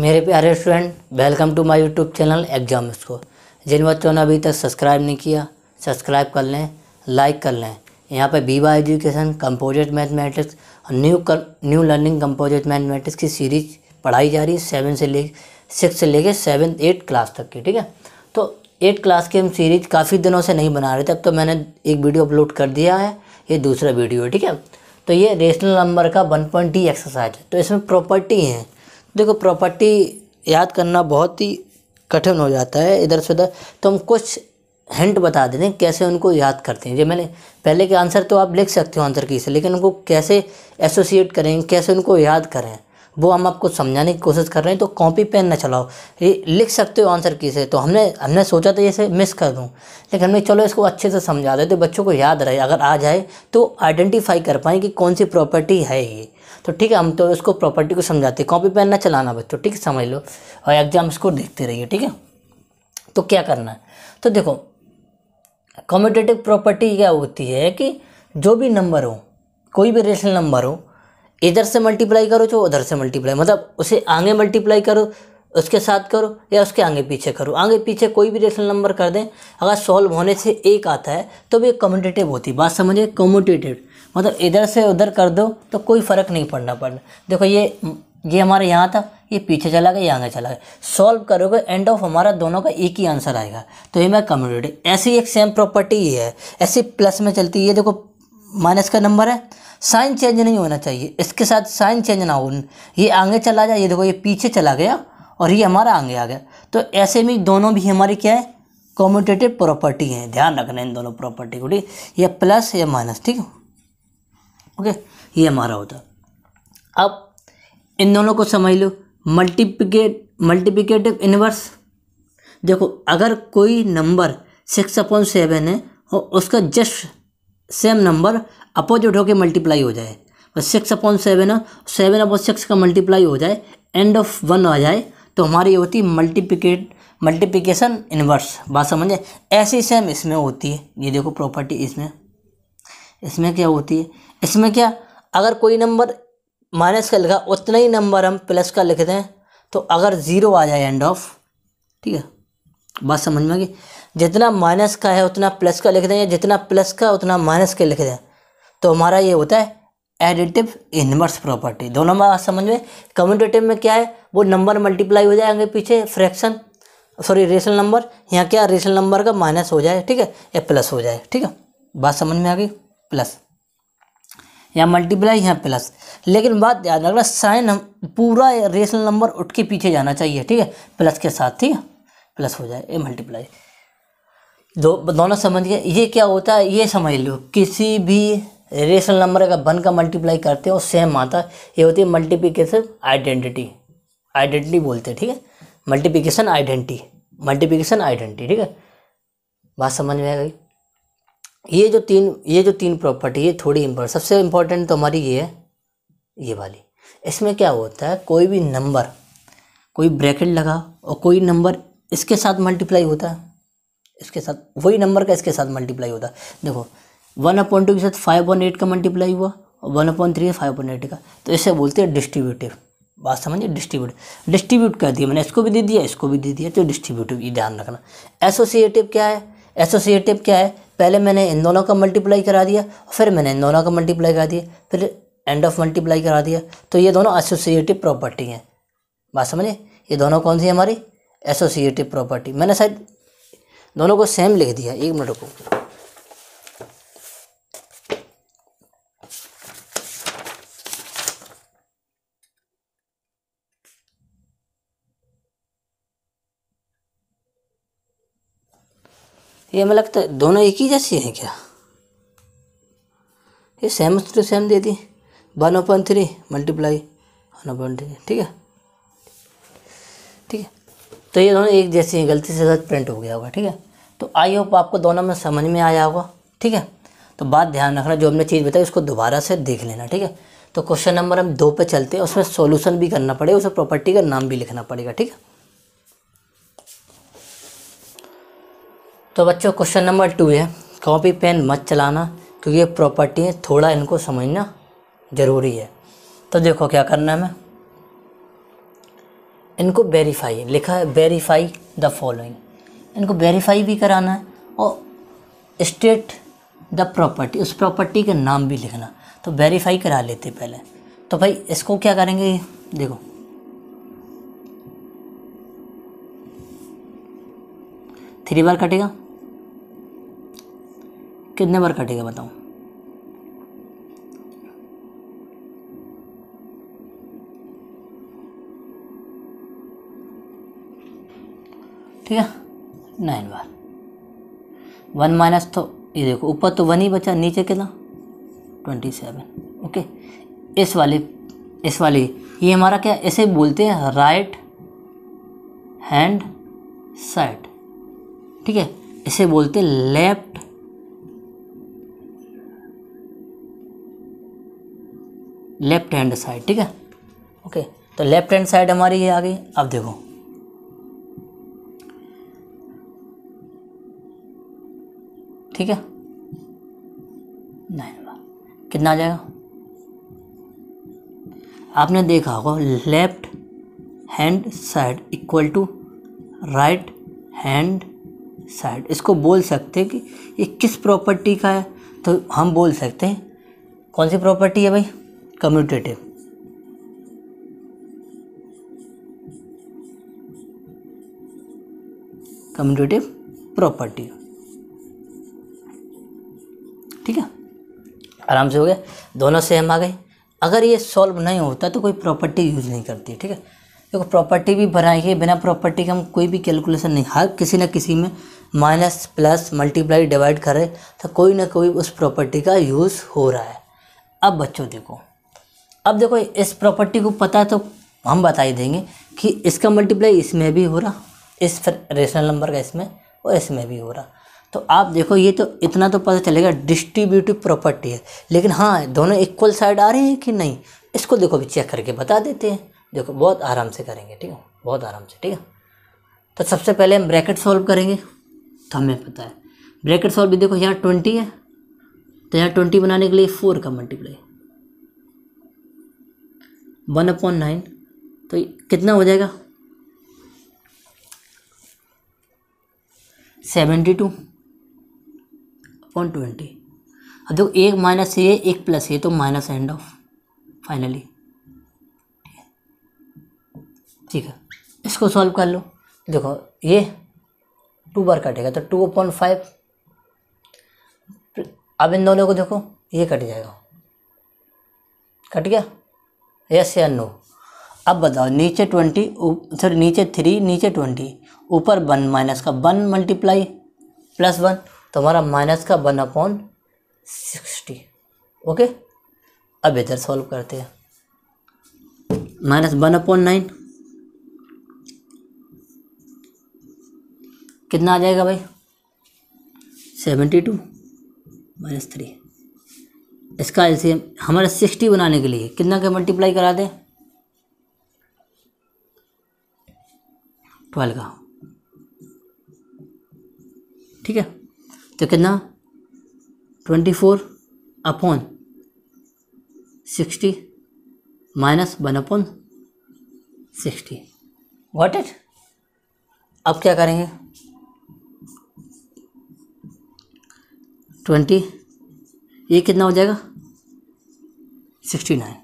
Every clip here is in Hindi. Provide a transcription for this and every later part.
मेरे प्यारे student welcome to my YouTube channel exam score जिन बच्चों ने अभी तक सब्सक्राइब नहीं किया सब्सक्राइब कर लें लाइक कर लें यहाँ पर बीवा एजुकेशन कंपोजिट मैथमेटिक्स और न्यू कर, न्यू लर्निंग कंपोजिट मैथमेटिक्स की सीरीज पढ़ाई जा रही है सेवन से ले सिक्स से लेके सेवन एट क्लास तक की ठीक है तो एट क्लास की हम सीरीज काफ़ी दिनों से नहीं बना रहे थे अब तो मैंने एक वीडियो अपलोड कर दिया है ये दूसरा वीडियो है ठीक है तो ये रेशनल नंबर का वन पॉइंट डी एक्सरसाइज है तो इसमें प्रॉपर्टी है देखो प्रॉपर्टी याद करना बहुत ही कठिन हो जाता है इधर से उधर तो हम कुछ हिंट बता देते हैं कैसे उनको याद करते हैं जो मैंने पहले के आंसर तो आप लिख सकते हो आंसर की से लेकिन उनको कैसे एसोसिएट करें कैसे उनको याद करें वो हम आपको समझाने की कोशिश कर रहे हैं तो कॉपी पेन ना चलाओ ये लिख सकते हो आंसर किसे तो हमने हमने सोचा था इसे मिस कर दूँ लेकिन हमने चलो इसको अच्छे से समझा देते तो बच्चों को याद रहे अगर आ जाए तो आइडेंटिफाई कर पाएँ कि कौन सी प्रॉपर्टी है ये तो ठीक है हम तो इसको प्रॉपर्टी को समझाते कॉपी पेन ना चलाना बच्चों ठीक है समझ लो और एग्जाम इसको देखते रहिए ठीक है तो क्या करना है तो देखो कॉम्पिटेटिव प्रॉपर्टी क्या होती है कि जो भी नंबर हो कोई भी रेशनल नंबर हो इधर से मल्टीप्लाई करो चाहे उधर से मल्टीप्लाई मतलब उसे आगे मल्टीप्लाई करो उसके साथ करो या उसके आगे पीछे करो आगे पीछे कोई भी रेशनल नंबर कर दें अगर सॉल्व होने से एक आता है तो भी कम्यूटेटिव होती बात समझिए कम्यूटेटिव मतलब इधर से उधर कर दो तो कोई फ़र्क नहीं पड़ना पड़ना देखो ये ये हमारे यहाँ था ये पीछे चला गया ये आगे चला गया सॉल्व करोगे एंड ऑफ हमारा दोनों का एक ही आंसर आएगा तो ये मैं कम्यूटेटिव ऐसी एक सेम प्रॉपर्टी ही है ऐसी प्लस में चलती है देखो माइनस का नंबर है साइन चेंज नहीं होना चाहिए इसके साथ साइन चेंज ना हो ये आगे चला जाए ये देखो ये पीछे चला गया और ये हमारा आगे आ गया तो ऐसे में दोनों भी हमारे क्या है कॉम्यूटेटिव प्रॉपर्टी है ध्यान रखना इन दोनों प्रॉपर्टी को ठीक ये प्लस या माइनस ठीक है ओके ये हमारा होता अब इन दोनों को समझ लो मल्टीप्लिकेट मल्टीप्लिकेटिव इनवर्स देखो अगर कोई नंबर सिक्स अपॉन सेवन है और उसका जस्ट सेम नंबर अपोजिट होकर मल्टीप्लाई हो जाए बस six upon seven seven upon six का मल्टीप्लाई हो जाए एंड ऑफ वन आ जाए तो हमारी होती है मल्टीपिकेट मल्टीप्लीकेशन इन्वर्स बात समझे ऐसी सेम इसमें होती है ये देखो प्रॉपर्टी इसमें इसमें क्या होती है इसमें क्या अगर कोई नंबर माइनस का लिखा उतना ही नंबर हम प्लस का लिख दें तो अगर ज़ीरो आ जाए एंड ऑफ ठीक है बात समझ में आ गई जितना माइनस का है उतना प्लस का लिख दें या जितना प्लस का उतना माइनस का लिख दें तो हमारा ये होता है एडिटिव इनवर्स प्रॉपर्टी दोनों बात समझ में कम्यूटेटिव में क्या है वो नंबर मल्टीप्लाई हो जाएंगे पीछे फ्रैक्शन सॉरी रेशनल नंबर यहाँ क्या रेशनल नंबर का माइनस हो जाए ठीक है या प्लस हो जाए ठीक है बात समझ में आ गई प्लस यहाँ मल्टीप्लाई यहाँ प्लस लेकिन बात याद रखना साइन पूरा रेशनल नंबर उठ के पीछे जाना चाहिए ठीक है प्लस के साथ ठीक है प्लस हो जाए ये मल्टीप्लाई दो दोनों गए ये क्या होता है ये समझ लो किसी भी रेशनल नंबर का वन का मल्टीप्लाई करते हैं और सेम आता है ये होती है मल्टीप्लिकेशन आइडेंटिटी आइडेंटिटी बोलते हैं ठीक है मल्टीप्लिकेशन आइडेंटिटी मल्टीप्लिकेशन आइडेंटिटी ठीक है बात समझ में आ गई ये जो तीन ये जो तीन प्रॉपर्टी है थोड़ी इम्पोर्टेंट सबसे इम्पोर्टेंट तो हमारी ये है ये वाली इसमें क्या होता है कोई भी नंबर कोई ब्रैकेट लगा और कोई नंबर इसके साथ मल्टीप्लाई होता है इसके साथ वही नंबर का इसके साथ मल्टीप्लाई होता है देखो वन अपॉइंट टू के साथ फाइव पॉइंट एट का मल्टीप्लाई हुआ और one upon three five point eight का तो इसे बोलते हैं डिस्ट्रीब्यूटिव बात समझिए डिस्ट्रीब्यूट डिस्ट्रीब्यूट कर दिया मैंने इसको भी दे दिया इसको भी दे दिया तो डिस्ट्रीब्यूटिव ये ध्यान रखना एसोसिएटिव क्या है एसोसिएटिव क्या है पहले मैंने इन दोनों का मल्टीप्लाई करा दिया फिर मैंने इन दोनों का मल्टीप्लाई करा दिया फिर एंड ऑफ मल्टीप्लाई करा दिया तो ये दोनों एसोसिएटिव प्रॉपर्टी हैं बात समझिए ये दोनों कौन सी हमारी एसोसिएटिव प्रॉपर्टी मैंने शायद दोनों को सेम लिख दिया एक मिनट को ये हमें लगता है दोनों एक ही जैसी हैं क्या ये सेम टू सेम दे दी one upon three multiply one upon three ठीक है ठीक है तो ये दोनों एक जैसी हैं गलती से गलत प्रिंट हो गया होगा ठीक है तो आई होप आपको दोनों में समझ में आया होगा ठीक है तो बात ध्यान रखना जो हमने चीज़ बताई उसको दोबारा से देख लेना ठीक है तो क्वेश्चन नंबर हम दो पे चलते हैं उसमें सॉल्यूशन भी करना पड़ेगा उसमें प्रॉपर्टी का नाम भी लिखना पड़ेगा ठीक है तो बच्चों क्वेश्चन नंबर टू है कॉपी पेन मत चलाना क्योंकि ये प्रॉपर्टी है थोड़ा इनको समझना ज़रूरी है तो देखो क्या करना है हमें इनको वेरीफाई लिखा है वेरीफाई द फॉलोइंग इनको वेरीफाई भी कराना है और स्टेट द प्रॉपर्टी उस प्रॉपर्टी का नाम भी लिखना तो वेरीफाई करा लेते पहले तो भाई इसको क्या करेंगे देखो थ्री बार कटेगा कितने बार कटेगा बताऊँ ठीक है नाइन बार वन माइनस तो ये देखो ऊपर तो वन ही बचा नीचे कितना ट्वेंटी सेवन ओके इस वाले इस वाले ये हमारा क्या इसे बोलते हैं राइट हैंड साइड ठीक है इसे बोलते लेफ्ट लेफ्ट हैंड साइड ठीक है ओके तो लेफ्ट हैंड साइड हमारी ये आ गई अब देखो ठीक है नाइन बार कितना आ जाएगा आपने देखा होगा left hand side equal to right hand side इसको बोल सकते हैं कि ये किस प्रॉपर्टी का है तो हम बोल सकते हैं कौन सी प्रॉपर्टी है भाई कम्यूटेटिव कम्यूटेटिव प्रॉपर्टी आराम से हो गया दोनों से हम आ गए अगर ये सॉल्व नहीं होता तो कोई प्रॉपर्टी यूज़ नहीं करती ठीक है देखो प्रॉपर्टी भी बनाएंगे बिना प्रॉपर्टी के हम कोई भी कैलकुलेशन नहीं हर किसी न किसी में माइनस प्लस मल्टीप्लाई डिवाइड करें तो कोई ना कोई उस प्रॉपर्टी का यूज़ हो रहा है अब बच्चों देखो अब देखो इस प्रॉपर्टी को पता तो हम बता ही देंगे कि इसका मल्टीप्लाई इसमें भी हो रहा इस रेशनल नंबर का इसमें और इसमें भी हो रहा तो आप देखो ये तो इतना तो पता चलेगा डिस्ट्रीब्यूटिव प्रॉपर्टी है लेकिन हाँ दोनों इक्वल साइड आ रहे हैं कि नहीं इसको देखो अभी चेक करके बता देते हैं देखो बहुत आराम से करेंगे ठीक है बहुत आराम से ठीक है तो सबसे पहले हम ब्रैकेट सॉल्व करेंगे तो हमें पता है ब्रैकेट सॉल्व भी देखो यहाँ ट्वेंटी है तो यहाँ ट्वेंटी बनाने के लिए फोर का मल्टीप्लाई वन अपॉन नाइन तो कितना हो जाएगा सेवेंटी टू वन ट्वेंटी अब देखो एक माइनस ये एक प्लस ये तो माइनस एंड ऑफ फाइनली ठीक है इसको सॉल्व कर लो देखो ये टू बार कटेगा तो टू पॉइंट फाइव अब इन दोनों को देखो ये कट जाएगा कट गया यस या नो अब बताओ नीचे ट्वेंटी सॉरी नीचे थ्री नीचे ट्वेंटी ऊपर वन माइनस का वन मल्टीप्लाई प्लस वन तो हमारा माइनस का वन अपॉन सिक्सटी ओके अब इधर सॉल्व करते हैं माइनस वन अपॉन नाइन कितना आ जाएगा भाई सेवेंटी टू माइनस थ्री इसका ऐसे हमारा सिक्सटी बनाने के लिए कितना का मल्टीप्लाई करा दें ट्वेल्व का ठीक है तो कितना twenty four upon sixty minus one upon sixty what it अब क्या करेंगे ट्वेंटी ये कितना हो जाएगा सिक्सटी नाइन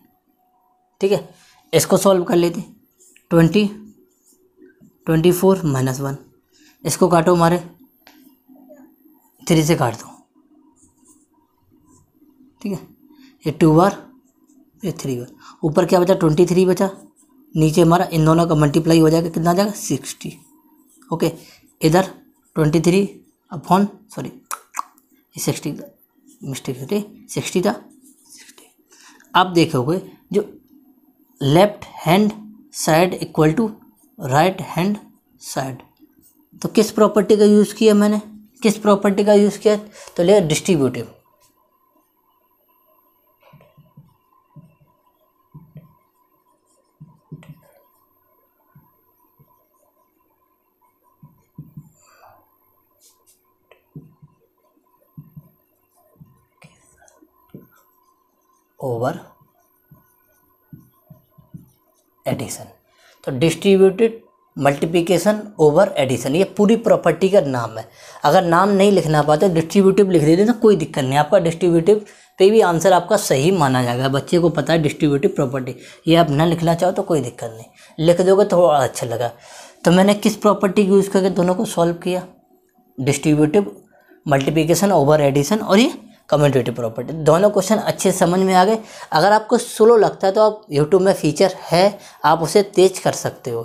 ठीक है इसको सॉल्व कर लेते twenty twenty four minus one इसको काटो हमारे थ्री से काट दो ठीक है ये टू बार ये थ्री बार ऊपर क्या बचा ट्वेंटी थ्री बचा नीचे हमारा इन दोनों का मल्टीप्लाई हो जाएगा कितना आ जाएगा सिक्सटी ओके इधर twenty three upon sorry sixty mistake होती सिक्सटी था सिक्सटी आप देखोगे जो left hand side equal to right hand side तो किस प्रॉपर्टी का यूज़ किया मैंने किस प्रॉपर्टी का यूज़ किया तो लिया डिस्ट्रीब्यूटिव ओवर एडिशन तो डिस्ट्रीब्यूटेड मल्टीप्लिकेशन ओवर एडिशन ये पूरी प्रॉपर्टी का नाम है अगर नाम नहीं लिखना पाते डिस्ट्रीब्यूटिव लिख देते तो कोई दिक्कत नहीं आपका डिस्ट्रीब्यूटिव पे भी आंसर आपका सही माना जाएगा बच्चे को पता है डिस्ट्रीब्यूटिव प्रॉपर्टी ये आप ना लिखना चाहो तो कोई दिक्कत नहीं लिख दोगे तो थोड़ा अच्छा लगा तो मैंने किस प्रॉपर्टी यूज़ करके दोनों को सॉल्व किया डिस्ट्रीब्यूटिव मल्टीप्लिकेशन ओवर एडिशन और ये कम्यूटेटिव प्रॉपर्टी दोनों क्वेश्चन अच्छे समझ में आ गए अगर आपको स्लो लगता है तो आप यूट्यूब में फीचर है आप उसे तेज कर सकते हो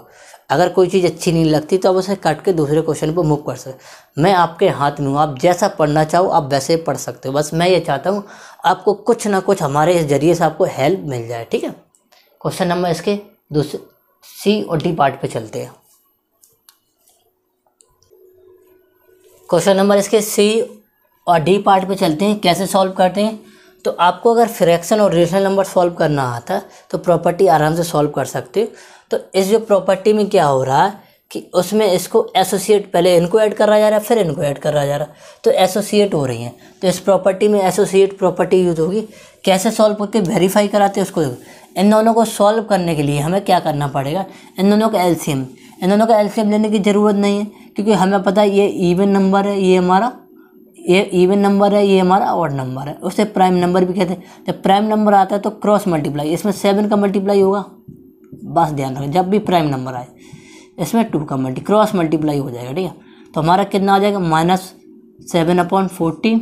अगर कोई चीज़ अच्छी नहीं लगती तो आप उसे कट के दूसरे क्वेश्चन पर मूव कर सकते मैं आपके हाथ में हूँ आप जैसा पढ़ना चाहो आप वैसे पढ़ सकते हो बस मैं ये चाहता हूँ आपको कुछ ना कुछ हमारे इस जरिए से आपको हेल्प मिल जाए ठीक है क्वेश्चन नंबर इसके दूसरे सी और डी पार्ट पे चलते हैं क्वेश्चन नंबर इसके सी और डी पार्ट पे चलते हैं कैसे सॉल्व करते हैं तो आपको अगर फ्रैक्शन और रेशनल नंबर सॉल्व करना आता तो प्रॉपर्टी आराम से सॉल्व कर सकते हो तो इस जो प्रॉपर्टी में क्या हो रहा है कि उसमें इसको एसोसिएट पहले इनको ऐड करा जा रहा है फिर इनको ऐड करा जा रहा है तो एसोसिएट हो रही हैं तो इस प्रॉपर्टी में एसोसिएट प्रॉपर्टी यूज होगी कैसे सॉल्व होती है वेरीफाई कराते हैं उसको इन दोनों को सॉल्व करने के लिए हमें क्या करना पड़ेगा इन दोनों का एलसीएम इन दोनों का एलसीएम लेने की ज़रूरत नहीं है क्योंकि हमें पता है ये इवन नंबर है ये हमारा ये इवन नंबर है ये हमारा ऑड नंबर है उसे प्राइम नंबर भी कहते हैं जब प्राइम नंबर आता है तो क्रॉस मल्टीप्लाई इसमें सेवन का मल्टीप्लाई होगा बस ध्यान रखें जब भी प्राइम नंबर आए इसमें टू का मल्टी क्रॉस मल्टीप्लाई हो जाएगा ठीक है तो हमारा कितना आ जाएगा minus seven upon fourteen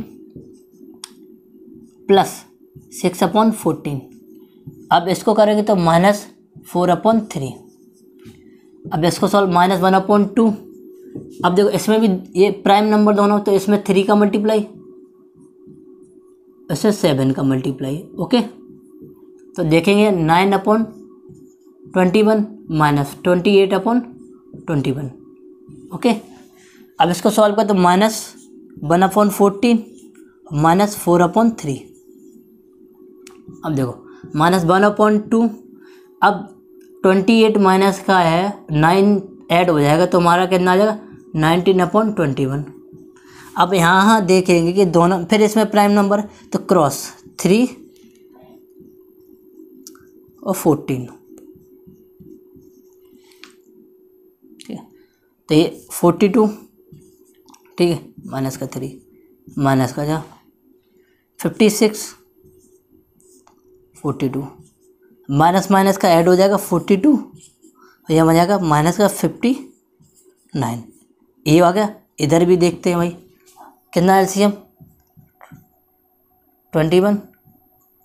plus six upon fourteen अब इसको करेंगे तो माइनस फोर अपॉन थ्री अब इसको solve minus one upon two अब देखो इसमें भी ये प्राइम नंबर दोनों तो इसमें थ्री का मल्टीप्लाई इसमें सेवन का मल्टीप्लाई ओके तो देखेंगे nine upon twenty one minus twenty eight upon twenty one okay अब इसको सॉल्व कर तो minus one upon fourteen minus four upon three अब देखो माइनस वन अपॉन टू अब ट्वेंटी एट माइनस का है नाइन ऐड हो जाएगा तो हमारा कितना आ जाएगा नाइनटीन अपॉन ट्वेंटी वन अब यहाँ हाँ देखेंगे कि दोनों फिर इसमें प्राइम नंबर तो क्रॉस थ्री और फोर्टीन तो ये फोर्टी टू ठीक है माइनस का थ्री माइनस का जा fifty six forty two minus minus का ऐड हो जाएगा फोर्टी टू और यह बन जाएगा माइनस का फिफ्टी नाइन ये आ गया इधर भी देखते हैं भाई कितना um twenty one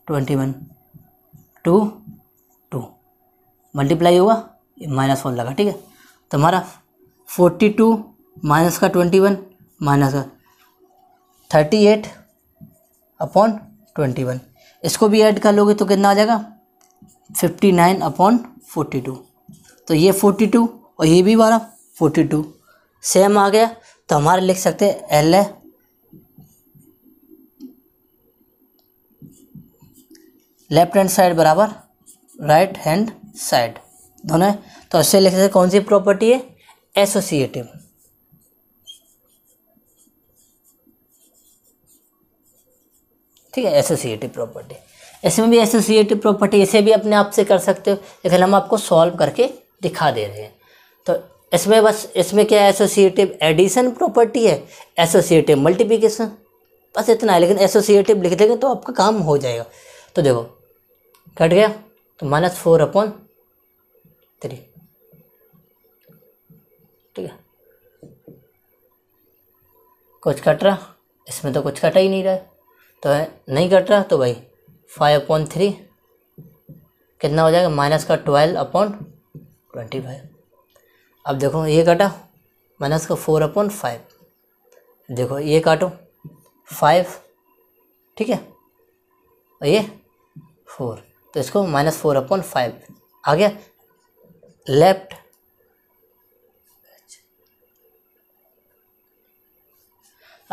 twenty one two two multiply हुआ माइनस वन लगा ठीक है तुम्हारा तो फोर्टी टू माइनस का ट्वेंटी वन माइनस का thirty eight upon twenty one इसको भी ऐड कर लोगे तो कितना आ जाएगा fifty nine upon forty two तो ये फोर्टी टू और ये भी बारह फोर्टी टू सेम आ गया तो हमारे लिख सकते L A left hand side बराबर राइट हैंड साइड दोनों है तो इससे लिख सकते कौन सी प्रॉपर्टी है एसोसिएटिव ठीक है एसोसिएटिव प्रॉपर्टी इसमें भी एसोसिएटिव प्रॉपर्टी इसे भी अपने आप से कर सकते हो लेकिन हम आपको सॉल्व करके दिखा दे रहे हैं तो इसमें बस इसमें क्या है एसोसिएटिव एडिशन प्रॉपर्टी है एसोसिएटिव मल्टीप्लिकेशन बस इतना है लेकिन एसोसिएटिव लिख देंगे तो आपका काम हो जाएगा तो देखो कट गया तो माइनस फोर अपॉन थ्री ठीक तो है कुछ कट रहा इसमें तो कुछ कटा ही नहीं रहा तो है नहीं कट रहा तो भाई फाइव अपॉन थ्री कितना हो जाएगा माइनस का ट्वेल्व अपॉन ट्वेंटी फाइव अब देखो ये काटा माइनस का फोर अपॉन फाइव देखो ये काटो फाइव ठीक है और ये फोर तो इसको माइनस फोर अपॉन फाइव आ गया लेफ्ट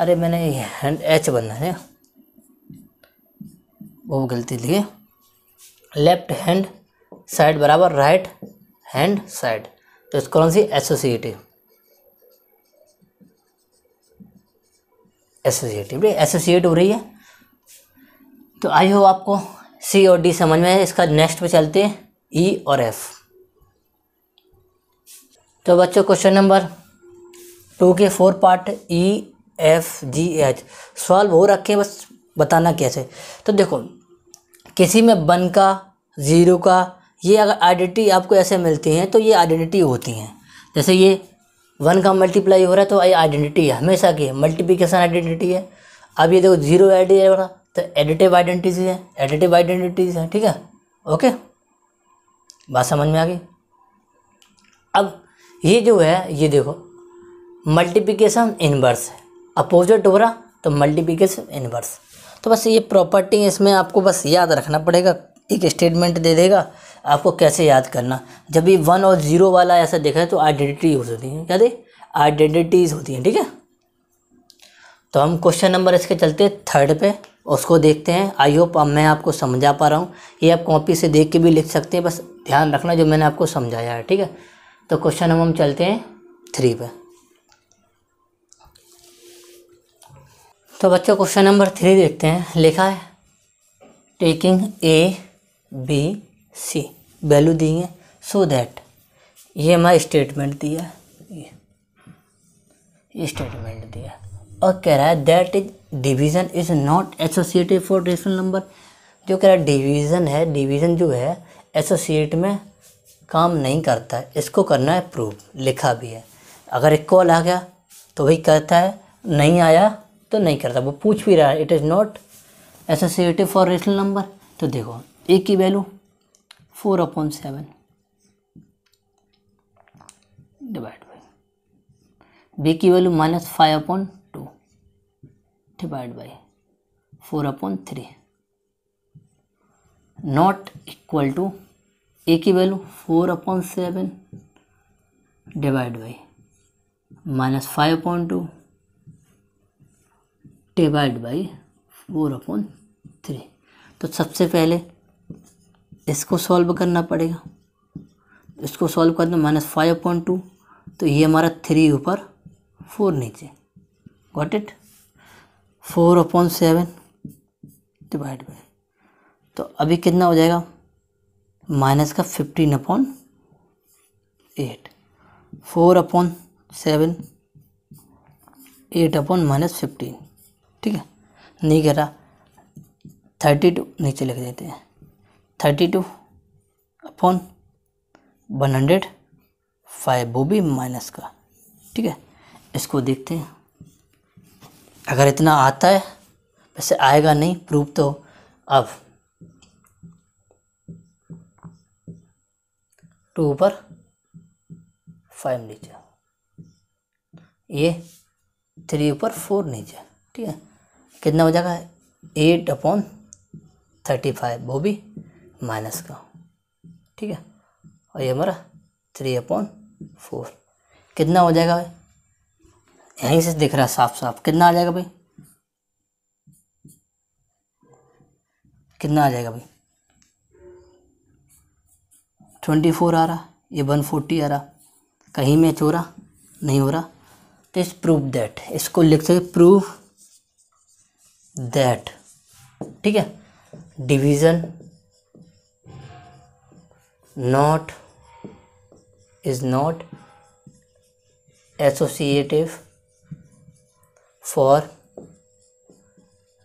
अरे मैंने हैंड एच बनना है वो गलती लिए लेफ्ट हैंड साइड बराबर राइट हैंड साइड तो इसको कौन सी एसोसिएटिव एसोसिएटिव एसोसिएट हो रही है तो आई हो आपको सी और डी समझ में है इसका नेक्स्ट पे चलते हैं ई e और एफ तो बच्चों क्वेश्चन नंबर टू के four part E F G H solve हो रखे हैं बस बताना कैसे तो देखो किसी में वन का ज़ीरो का ये अगर आइडेंटिटी आपको ऐसे मिलती हैं तो ये आइडेंटिटी होती हैं जैसे ये वन का मल्टीप्लाई हो रहा है तो ये आइडेंटिटी है हमेशा की मल्टीप्लिकेशन आइडेंटिटी है अब ये देखो जीरो आइडिया होगा तो एडिटिव आइडेंटिटीज है एडिटिव आइडेंटिटीज है ठीक है ओके बात समझ में आ गई अब ये जो है ये देखो मल्टीप्लिकेशन इनवर्स है अपोजिट हो रहा तो मल्टीप्लीकेशन इनवर्स तो बस ये प्रॉपर्टी इसमें आपको बस याद रखना पड़ेगा एक स्टेटमेंट दे देगा आपको कैसे याद करना जब ये वन और ज़ीरो वाला ऐसा देखा है तो आइडेंटिटी होती है क्या दे आइडेंटिटीज़ होती हैं ठीक है तो हम क्वेश्चन नंबर इसके चलते थर्ड पे उसको देखते हैं आई होप अब मैं आपको समझा पा रहा हूँ ये आप कॉपी से देख के भी लिख सकते हैं बस ध्यान रखना जो मैंने आपको समझाया है ठीक है तो क्वेश्चन हम हम चलते हैं थ्री पे तो बच्चों क्वेश्चन नंबर थ्री देखते हैं लिखा है taking A B C value दी है सो दैट ये हमारा स्टेटमेंट दिया ये स्टेटमेंट दिया और कह रहा है that is division is not associative for rational number जो कह रहा है डिवीज़न है डिवीज़न जो है एसोसिएट में काम नहीं करता है इसको करना है प्रूफ लिखा भी है अगर इक्वल आ गया तो वही कहता है नहीं आया तो नहीं करता वो पूछ भी रहा है it is not associative for rational number तो देखो ए की value four upon seven divide by B की value minus five upon two divide by four upon three not equal to A की value four upon seven divide by minus five upon two divide by four upon three तो सबसे पहले इसको सॉल्व करना पड़ेगा इसको सॉल्व कर दो माइनस फाइव अपॉन टू तो ये हमारा थ्री ऊपर फोर नीचे got it four upon seven divide by तो अभी कितना हो जाएगा माइनस का fifteen upon eight four upon seven eight upon minus fifteen ठीक है नहीं कह रहा थर्टी टू नीचे लिख देते हैं thirty two upon one hundred five वो भी माइनस का ठीक है इसको देखते हैं अगर इतना आता है वैसे आएगा नहीं प्रूफ तो अब टू ऊपर फाइव नीचे ये थ्री ऊपर फोर नीचे ठीक है कितना हो जाएगा एट अपॉन थर्टी फाइव वो भी माइनस का ठीक है और ये हमारा थ्री अपॉन फोर कितना हो जाएगा भाई यहीं से दिख रहा है साफ साफ कितना आ जाएगा भाई कितना आ जाएगा भाई ट्वेंटी फोर आ रहा ये वन फोर्टी आ रहा कहीं मैच हो रहा नहीं हो रहा तो इस प्रूफ दैट इसको लिख सकते प्रूफ दैट ठीक है division not is not associative for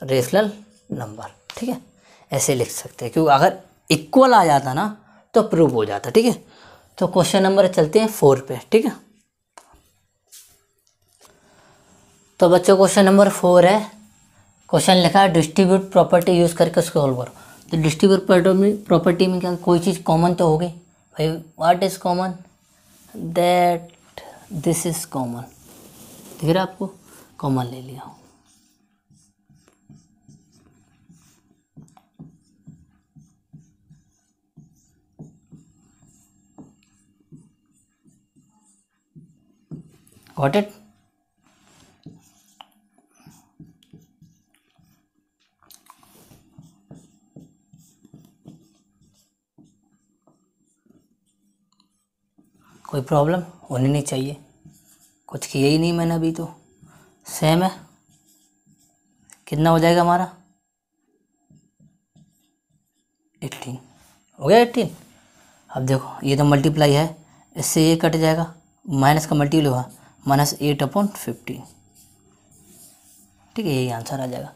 rational number ठीक है ऐसे लिख सकते हैं क्योंकि अगर इक्वल आ जाता ना तो प्रूव हो जाता ठीक है तो क्वेश्चन नंबर चलते हैं फोर पे ठीक है तो बच्चों क्वेश्चन नंबर फोर है क्वेश्चन लिखा है डिस्ट्रीब्यूट प्रॉपर्टी यूज़ करके उसको सॉल्व करो तो डिस्ट्रीब्यूट प्रॉपर्टी में प्रॉपर्टी में क्या कोई चीज़ कॉमन तो होगी भाई what is common that this is common दिख रहा आपको कॉमन ले लिया वॉट इट प्रॉब्लम होनी नहीं चाहिए कुछ किया ही नहीं मैंने अभी तो सेम है कितना हो जाएगा हमारा एट्टीन हो गया एट्टीन अब देखो ये तो मल्टीप्लाई है इससे ये कट जाएगा माइनस का मल्टीप्लाई हुआ माइनस एट अपॉन फिफ्टीन ठीक है यही आंसर आ जाएगा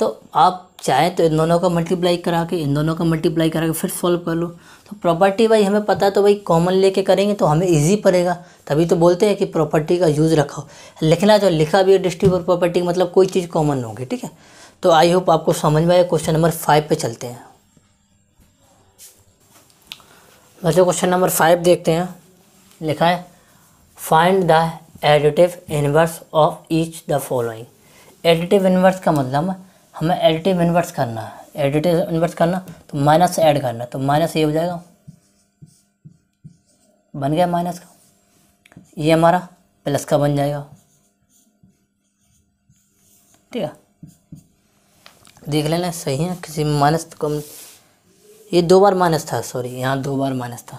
तो आप चाहे तो इन दोनों का मल्टीप्लाई करा के इन दोनों का मल्टीप्लाई करा के फिर सॉल्व कर लो तो प्रॉपर्टी भाई हमें पता है तो भाई कॉमन लेके करेंगे तो हमें इजी पड़ेगा तभी तो बोलते हैं कि प्रॉपर्टी का यूज़ रखो लिखना जो लिखा भी है डिस्ट्रीब्यूट प्रॉपर्टी मतलब कोई चीज़ कॉमन होगी ठीक है तो आई होप आपको समझ में आया क्वेश्चन नंबर फाइव पे चलते हैं बच्चों क्वेश्चन नंबर फाइव देखते हैं लिखा है find the additive inverse of each the following additive inverse का मतलब हमें एडिटिव इन्वर्स करना है एडिटिव इन्वर्स करना तो माइनस ऐड करना है तो माइनस ये हो जाएगा बन गया माइनस का ये हमारा प्लस का बन जाएगा ठीक है देख लेना सही है किसी में माइनस तो कम ये दो बार माइनस था सॉरी यहाँ दो बार माइनस था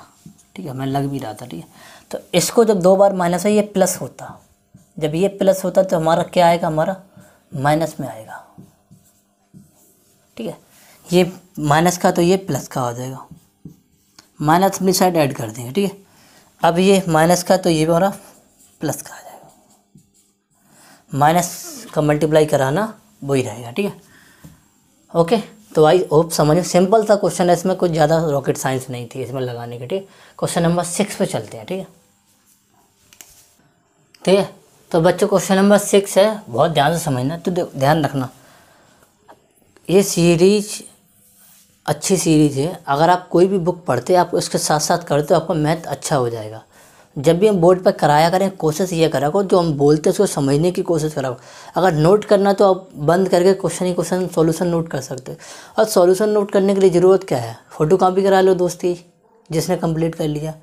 ठीक है मैं लग भी रहा था ठीक है तो इसको जब दो बार माइनस है ये प्लस होता जब ये प्लस होता तो हमारा क्या आएगा हमारा माइनस में आएगा ठीक है ये माइनस का तो ये प्लस का हो जाएगा माइनस अपनी साइड ऐड कर देंगे ठीक है अब ये माइनस का तो ये भी हमारा प्लस का आ जाएगा माइनस का मल्टीप्लाई कराना वही रहेगा ठीक है ओके तो आई होप समझो सिंपल सा क्वेश्चन है इसमें कुछ ज़्यादा रॉकेट साइंस नहीं थी इसमें लगाने के ठीक क्वेश्चन नंबर सिक्स पे चलते हैं ठीक है ठीक है तो बच्चों क्वेश्चन नंबर सिक्स है बहुत ध्यान से समझना तो ध्यान रखना ये सीरीज अच्छी सीरीज़ है अगर आप कोई भी बुक पढ़ते आप उसके साथ साथ करते हो आपका मैथ अच्छा हो जाएगा जब भी हम बोर्ड पर कराया करें कोशिश ये करा करो जो हम बोलते हैं उसको समझने की कोशिश करा अगर नोट करना तो आप बंद करके क्वेश्चन ही क्वेश्चन सॉल्यूशन नोट कर सकते हो और सॉल्यूशन नोट करने के लिए ज़रूरत क्या है फ़ोटो कापी करा लो दोस्ती जिसने कंप्लीट कर लिया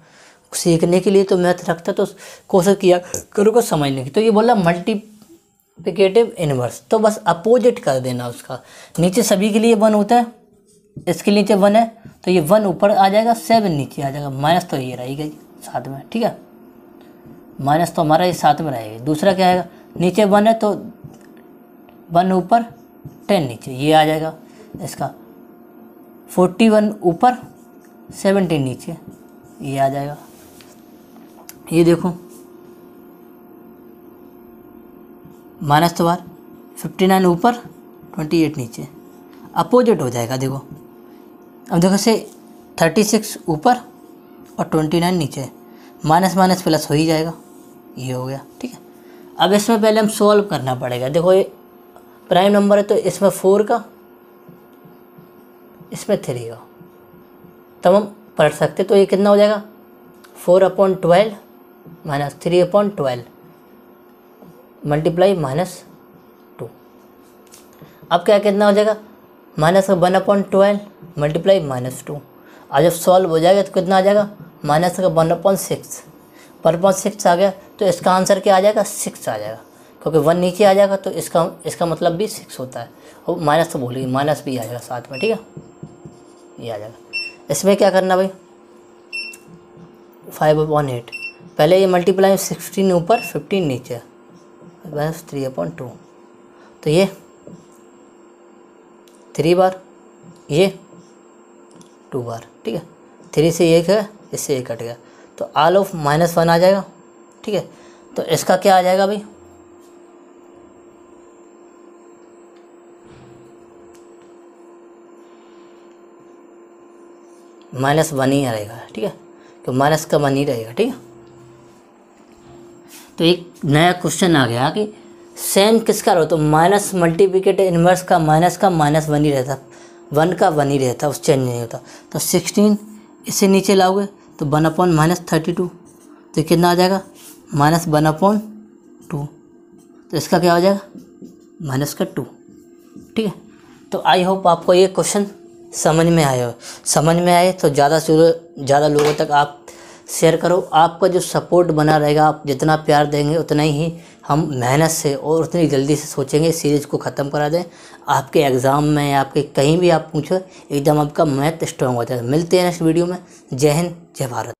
सीखने के लिए तो मैथ रखता तो कोशिश किया करो को समझने की तो ये बोला मल्टी मल्टीप्लिकेटिव इनवर्स तो बस अपोजिट कर देना उसका नीचे सभी के लिए वन होता है इसके नीचे वन है तो ये वन ऊपर आ जाएगा सेवन नीचे आ जाएगा माइनस तो ये रहेगा साथ में ठीक है माइनस तो हमारा ये साथ में रहेगा दूसरा क्या आएगा नीचे वन है तो वन ऊपर टेन नीचे ये आ जाएगा इसका फोर्टी वन ऊपर सेवनटीन नीचे ये आ जाएगा ये देखो माइनस तो बार फिफ्टी नाइन ऊपर ट्वेंटी एट नीचे अपोजिट हो जाएगा देखो अब देखो से थर्टी सिक्स ऊपर और ट्वेंटी नाइन नीचे माइनस माइनस प्लस हो ही जाएगा ये हो गया ठीक है अब इसमें पहले हम सॉल्व करना पड़ेगा देखो ये प्राइम नंबर है तो इसमें फोर का इसमें थ्री का तब हम पढ़ सकते तो ये कितना हो जाएगा four upon twelve minus three upon twelve multiply minus two अब क्या कितना हो जाएगा माइनस का one upon twelve multiply minus two और जब सॉल्व हो जाएगा तो कितना आ जाएगा माइनस का one upon six one point six आ गया तो इसका आंसर क्या आ जाएगा सिक्स आ जाएगा क्योंकि वन नीचे आ जाएगा तो इसका इसका मतलब भी सिक्स होता है और माइनस तो बोलिए माइनस भी आ जाएगा साथ में ठीक है ये आ जाएगा इसमें क्या करना भाई फाइव अपॉइंट एट पहले ये मल्टीप्लाई सिक्सटीन ऊपर फिफ्टीन नीचे बैलेंस थ्री अपॉन टू तो ये थ्री बार ये टू बार ठीक है थ्री से एक है इससे एक कट गया तो आल ऑफ माइनस वन आ जाएगा ठीक है तो इसका क्या आ जाएगा भाई माइनस वन ही रहेगा ठीक है तो माइनस का वन ही रहेगा ठीक है तो एक नया क्वेश्चन आ गया कि सेम किसका रहो तो माइनस मल्टीप्लीकेट इन्वर्स का माइनस का माइनस वन ही रहता वन का वन ही रहता उस चेंज नहीं होता तो सिक्सटीन इसे नीचे लाओगे तो one upon minus thirty two तो कितना आ जाएगा माइनस वन अपॉन टू तो इसका क्या हो जाएगा माइनस का टू ठीक है तो आई होप आपको ये क्वेश्चन समझ में आए हो समझ में आए तो ज़्यादा से ज़्यादा लोगों तक आप शेयर करो आपका जो सपोर्ट बना रहेगा आप जितना प्यार देंगे उतना ही हम मेहनत से और उतनी जल्दी से सोचेंगे सीरीज़ को ख़त्म करा दें आपके एग्ज़ाम में आपके कहीं भी आप पूछो एकदम आपका मैथ स्ट्रॉन्ग हो जाए मिलते हैं नेक्स्ट वीडियो में जय हिंद जय भारत